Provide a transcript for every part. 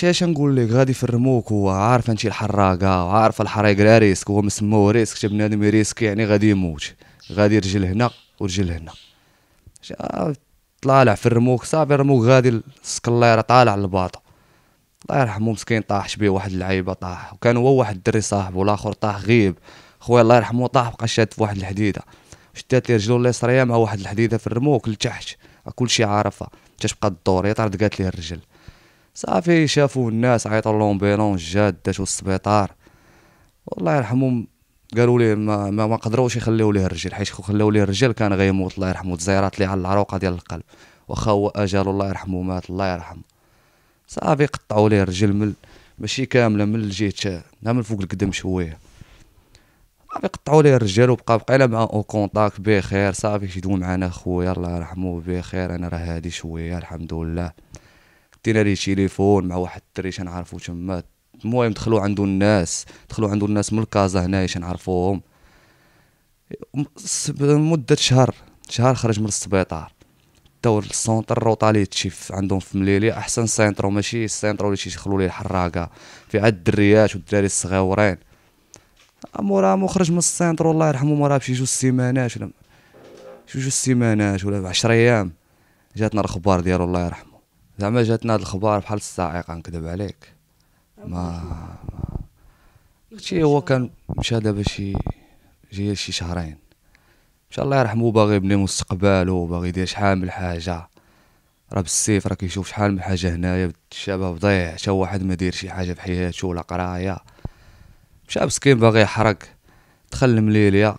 شاش نقول لك غادي يفرموك هو عارف نشي الحراقه وعارف الحرايق راه ريسك هو مسموه ريسك شي بنادم ريسك يعني غادي يموت غادي رجل هنا ورجل هنا طالع في الرموك صافي الرموك غادي السكليره طالع للباطا الله يرحمه مسكين طاحش شبيه واحد اللعيبه طاح وكان هو واحد الدري صاحبو والاخر طاح غيب خويا الله يرحمه طاح بقى شاد في واحد الحديده شدات لي رجلو اليسرى مع واحد الحديده في الرموك لتحت كلشي عارفه تاش بقى الدور يطرد قالت ليه الرجل صافي شافوه الناس عيطوا بيلون جات داتو السبيطار والله يرحمهم قالوا ليه ما, ما, ما قدروش يخليو ليه الرجل حيت كون خلاو ليه الرجل كان غيموت الله يرحمه تزيرات ليه على العروقه ديال القلب واخا هو اجل الله يرحمه مات الله يرحمه صافي قطعوا ليه الرجل من ماشي كامله من الجهه لا من فوق القدم شويه صافي قطعوا ليه الرجل وبقى بقينا مع او كونتاكت بخير صافي شدو معانا خويا الله يرحمه بخير انا راه هادي شويه الحمد لله دينا ليه تيليفون مع واحد الدري تنعرفو تما المهم دخلو عندو الناس دخلو عندو الناس من كازا هنايا تنعرفوهم مدة شهر شهر خرج من السبيطار دور السونتر روطا ليه تشيف عندهم في مليلي احسن سينترو ماشي السينترو اللي تيدخلوا ليه الحراقه في عاد الدريات والدراري الصغاورين مورا مخرج من السينترو الله يرحمه مورا بشي جوج سيمانات ولا جوج سيمانات ولا 10 ايام جاتنا الاخبار ديالو الله يرحمه زعما جاتنا هاد الخبار بحال الصاعقه نكذب عليك ما شي هو كان مشى دابا شي جاي شي شهرين ان شاء الله يرحمو باغي يبني مستقبله باغي يدير شحال من حاجه راه بالسيف راه كيشوف شحال من حاجه هنايا الشباب ضيع حتى واحد ما دير شي حاجه في حياته ولا قرايه مشى مسكين باغي يحرق دخل المليليا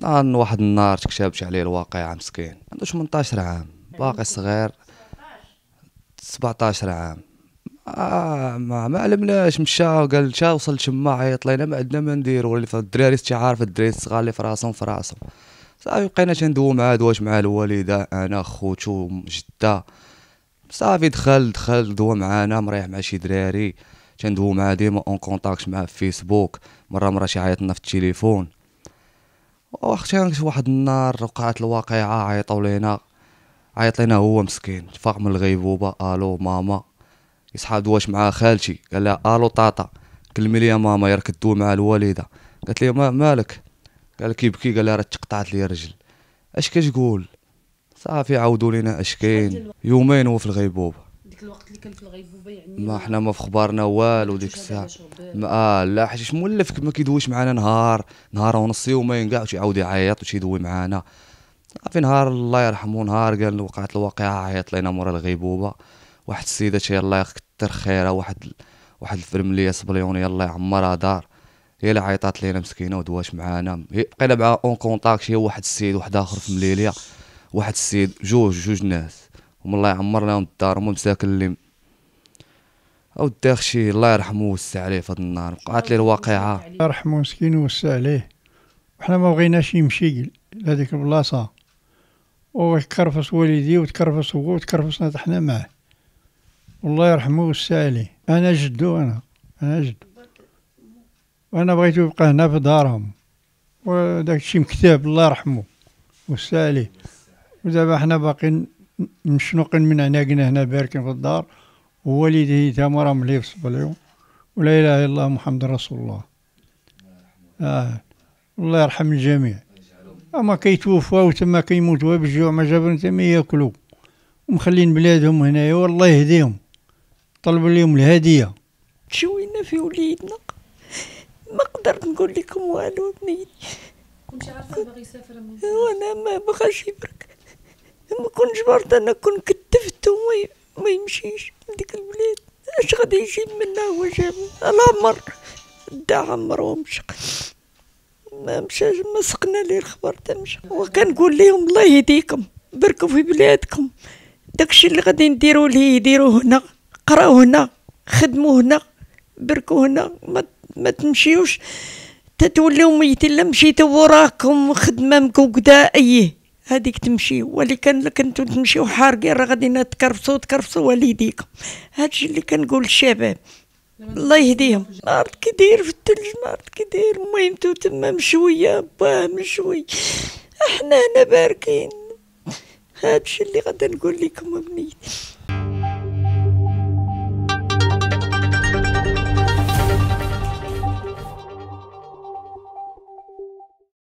نهار واحد النهار تكشابش عليه الواقع مسكين عنده 18 عام باقي صغير 17 عام آه ما ما علمناش مشى قال مشى وصل تما عيط لينا ما عندنا ما نديرو ولا الدراري انت عارف الدراري الصغار اللي في راسهم في راسهم صافي بقينا تندوي معاه دواش مع الوالده انا خوتو جده صافي دخل دخل دوا معانا مريح مع شي دراري تندوي معاه ديما اون كونتاكت معاه فيسبوك مره مره شي عيطنا في التليفون واختي واحد النهار وقعت الواقعه عيطوا لينا عيط لينا هو مسكين فاق من الغيبوبه الو ماما يصحى دواش مع خالتي قال لها الو طاطا كلمي لي ماما يركض دو مع الوالده قالت لي ما مالك قال كيبكي قال لها راه تقطعت لي رجل اش كتقول صافي عاودوا لينا اش كاين يومين هو في الغيبوبه ديك الوقت اللي كان في الغيبوبه يعني ما حنا ما في خبارنا والو ديك الساعه اه لا حيت مولف ما كيدويش معانا نهار نهار ونص يومين كاع تيعاود يعيط وتيدوي معانا صافي نهار الله يرحمه نهار قال وقعت الواقعه عيط لينا مورا الغيبوبه واحد السيده شي الله يكثر خيرها واحد واحد الفرمليه صبليونيه الله يعمرها دار هي اللي عيطات لينا مسكينه ودواش معانا بقينا معاها اون كونتاكت هي واحد السيد واحد اخر في مليليا واحد السيد جوج جوج ناس هم الله يعمر لهم الدار هما مساكن اللي او داخشي الله يرحمه ويوسع عليه في هاد النهار وقعت لي الواقعه الله يرحمه مسكين ويوسع عليه وحنا ما بغيناش يمشي لهذيك البلاصه وتكرفص والدي وتكرفص هو وتكرفصنا حنا معاه والله يرحمه ويسالي عليه انا جدو انا انا جدو وانا بغيتو يبقى هنا في دارهم وداك الشيء مكتاب الله يرحمه ويسالي عليه ودابا حنا باقيين مشنوقين من عناقنا هنا باركين في الدار ووالديه تامر راه في اليوم ولا اله الا الله محمد رسول الله آه. الله يرحم الجميع اما كيتوفاو تما كيموتوا بالجوع ما جابن تما ياكلوا ومخلين بلادهم هنايا والله يهديهم طلب لهم الهديه تشوينا في وليدنا ما قدرت نقول لكم والو بنيتي كنت عارفه باغي يسافر أه، وانا ما بغاش يبرك ما كنتش برد انا كون كتفت وما ما يمشيش لديك البلاد اش غادي يجيب منا هو جاب العمر دا عمرو مشق ما مشاش ما سقنا ليه الخبر تمشى وكنقول لهم الله يهديكم بركوا في بلادكم داكشي اللي غادي نديرو ليه يديروه هنا قراو هنا خدموا هنا بركوا هنا ما, ما تمشيوش تتوليو ميتين لا مشيتو وراكم خدمه مكوكده ايه هذيك تمشي ولي كان لك انتو تمشيو حارقين راه غادي نتكرفصو تكرفصو والديكم هادشي اللي كنقول للشباب الله يهديهم نهار كيداير في الثلج نهار كيداير المهم تو تما مشويه باه مشوي احنا هنا باركين هادشي اللي غادا نقول لكم بنيتي